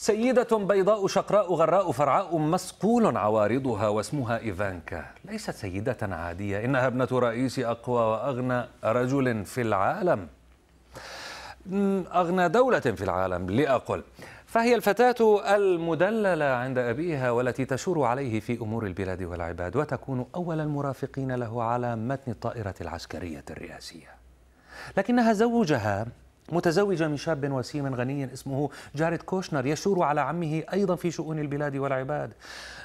سيدة بيضاء شقراء غراء فرعاء مسقول عوارضها واسمها إيفانكا ليست سيدة عادية إنها ابنة رئيس أقوى وأغنى رجل في العالم أغنى دولة في العالم لأقل فهي الفتاة المدللة عند أبيها والتي تشور عليه في أمور البلاد والعباد وتكون أول المرافقين له على متن الطائرة العسكرية الرئاسية لكنها زوجها متزوجة من شاب وسيم غني اسمه جاريد كوشنر يشور على عمه أيضا في شؤون البلاد والعباد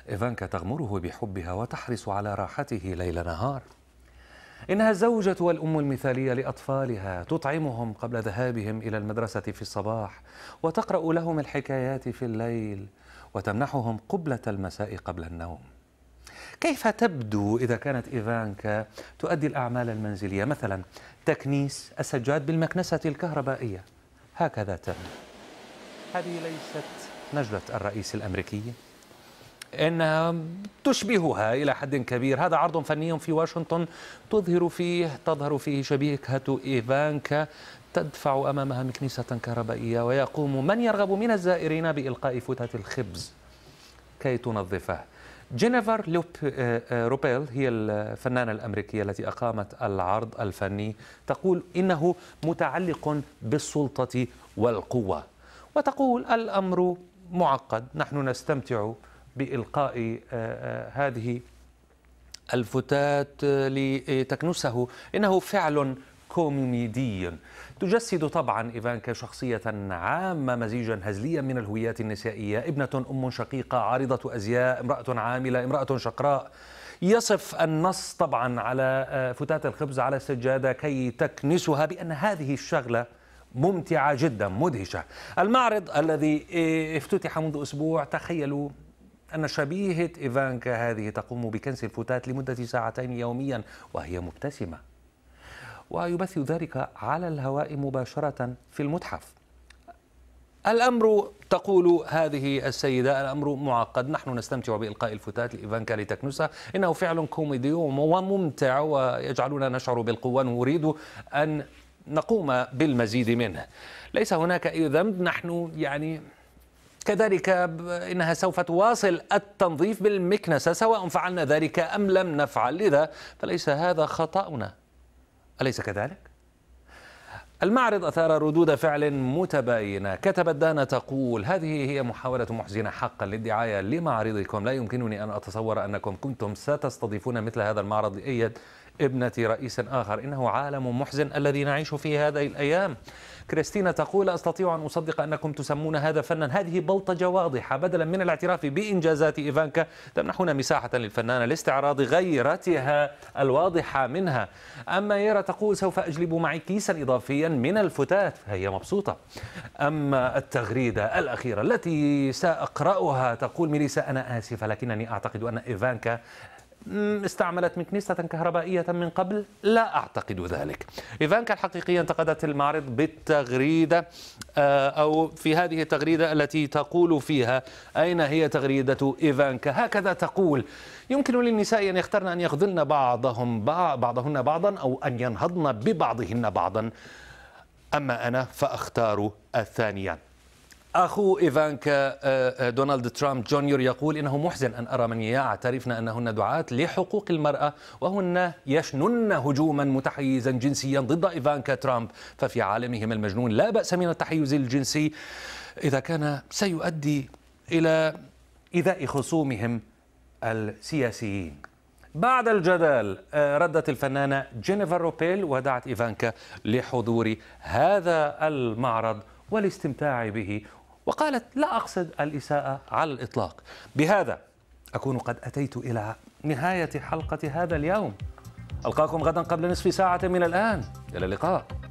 إيفانكا تغمره بحبها وتحرص على راحته ليل نهار إنها الزوجة والأم المثالية لأطفالها تطعمهم قبل ذهابهم إلى المدرسة في الصباح وتقرأ لهم الحكايات في الليل وتمنحهم قبلة المساء قبل النوم كيف تبدو إذا كانت إيفانكا تؤدي الأعمال المنزلية مثلا تكنيس السجاد بالمكنسة الكهربائية هكذا تم هذه ليست نجلة الرئيس الأمريكي انها تشبهها الى حد كبير هذا عرض فني في واشنطن تظهر فيه تظهر فيه شبيكة ايفانكا تدفع امامها مكنسه كهربائيه ويقوم من يرغب من الزائرين بالقاء فتات الخبز كي تنظفه جينيفر لوب آه، آه، روبيل هي الفنانة الأمريكية التي أقامت العرض الفني تقول إنه متعلق بالسلطة والقوة وتقول الأمر معقد نحن نستمتع بإلقاء آه، هذه الفتاة لتكنسه إنه فعل كوميدي تجسد طبعا إيفانكا شخصية عامة مزيجا هزليا من الهويات النسائية ابنة أم شقيقة عارضة أزياء امرأة عاملة امرأة شقراء يصف النص طبعا على آه، فتاة الخبز على السجادة كي تكنسها بأن هذه الشغلة ممتعة جدا مدهشة المعرض الذي آه، افتتح منذ أسبوع تخيلوا أن شبيهة إيفانكا هذه تقوم بكنس الفتاة لمدة ساعتين يوميا وهي مبتسمة ويبث ذلك على الهواء مباشرة في المتحف الأمر تقول هذه السيدة الأمر معقد نحن نستمتع بإلقاء الفتاة لإيفان كاليتكنوسا إنه فعل كوميدي وممتع ويجعلنا نشعر بالقوة نريد أن نقوم بالمزيد منه ليس هناك أي ذنب نحن يعني كذلك إنها سوف تواصل التنظيف بالمكنسة سواء فعلنا ذلك أم لم نفعل لذا فليس هذا خطأنا أليس كذلك؟ المعرض أثار ردود فعل متباينة كتبت دانا تقول هذه هي محاولة محزنة حقا للدعاية لمعرضكم لا يمكنني أن أتصور أنكم كنتم ستستضيفون مثل هذا المعرض لأي ابنة رئيس آخر إنه عالم محزن الذي نعيش فيه هذه الأيام كريستينا تقول أستطيع أن أصدق أنكم تسمون هذا فنا هذه بلطجة واضحة بدلا من الاعتراف بإنجازات إيفانكا تمنحون مساحة للفنانة لاستعراض غيرتها الواضحة منها أما يرى تقول سوف أجلب معي كيسا إضافيا من الفتات فهي مبسوطة أما التغريدة الأخيرة التي سأقرأها تقول ميليسا أنا آسفة لكنني أعتقد أن إيفانكا استعملت مكنسة كهربائية من قبل لا أعتقد ذلك إيفانكا الحقيقية انتقدت المعرض بالتغريدة آه، أو في هذه التغريدة التي تقول فيها أين هي تغريدة إيفانكا هكذا تقول يمكن للنساء أن يخترن أن يخذلن بعضهم بعضهن بعضا أو أن ينهضن ببعضهن بعضا أما أنا فأختار الثانية أخو إيفانكا آه، آه، دونالد ترامب جونيور يقول إنه محزن أن أرى من يعترفن أنهن دعاة لحقوق المرأة وهن يشنن هجوما متحيزا جنسيا ضد إيفانكا ترامب ففي عالمهم المجنون لا بأس من التحيز الجنسي إذا كان سيؤدي إلى إيذاء خصومهم السياسيين بعد الجدل آه، ردت الفنانة جينيفر روبيل ودعت إيفانكا لحضور هذا المعرض والاستمتاع به وقالت لا أقصد الإساءة على الإطلاق بهذا أكون قد أتيت إلى نهاية حلقة هذا اليوم ألقاكم غدا قبل نصف ساعة من الآن إلى اللقاء